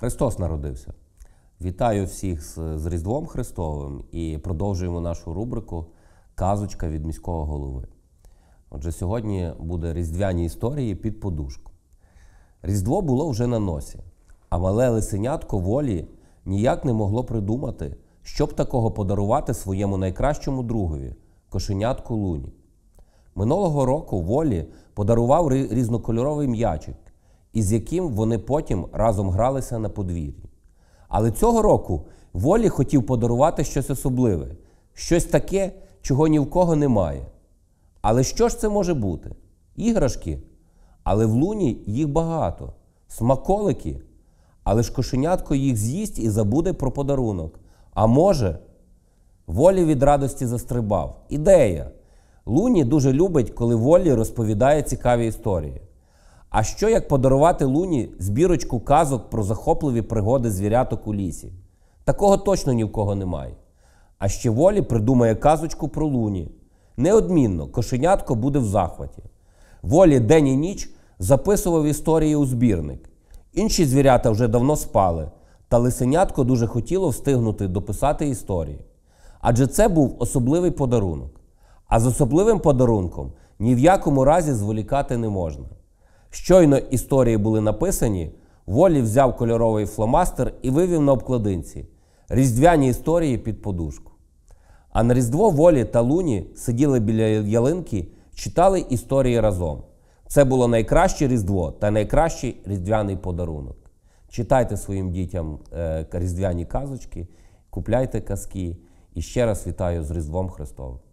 Христос народився. Вітаю всіх з, з Різдвом Христовим і продовжуємо нашу рубрику Казочка від міського голови. Отже, сьогодні буде різдвяні історії під подушку. Різдво було вже на носі, а мале лисенятко волі ніяк не могло придумати, що б такого подарувати своєму найкращому другові кошенятку Луні. Минулого року волі подарував різнокольоровий м'ячик, із яким вони потім разом гралися на подвір'ї. Але цього року Волі хотів подарувати щось особливе, щось таке, чого ні в кого немає. Але що ж це може бути? Іграшки. Але в луні їх багато, смаколики. Але ж кошенятко їх з'їсть і забуде про подарунок. А може, волі від радості застрибав. Ідея. Луні дуже любить, коли волі розповідає цікаві історії. А що як подарувати Луні збірочку казок про захопливі пригоди звіряток у лісі? Такого точно ні в кого немає. А ще волі придумає казочку про Луні. Неодмінно кошенятко буде в захваті. Волі день і ніч записував історії у збірник. Інші звірята вже давно спали, та лисенятко дуже хотіло встигнути дописати історії. Адже це був особливий подарунок. А з особливим подарунком ні в якому разі зволікати не можна. Щойно історії були написані, Волі взяв кольоровий фломастер і вивів на обкладинці різдвяні історії під подушку. А на Різдво Волі та Луні сиділи біля ялинки, читали історії разом. Це було найкраще Різдво та найкращий різдвяний подарунок. Читайте своїм дітям е, різдвяні казочки, купляйте казки. І ще раз вітаю з Різдвом Христовим.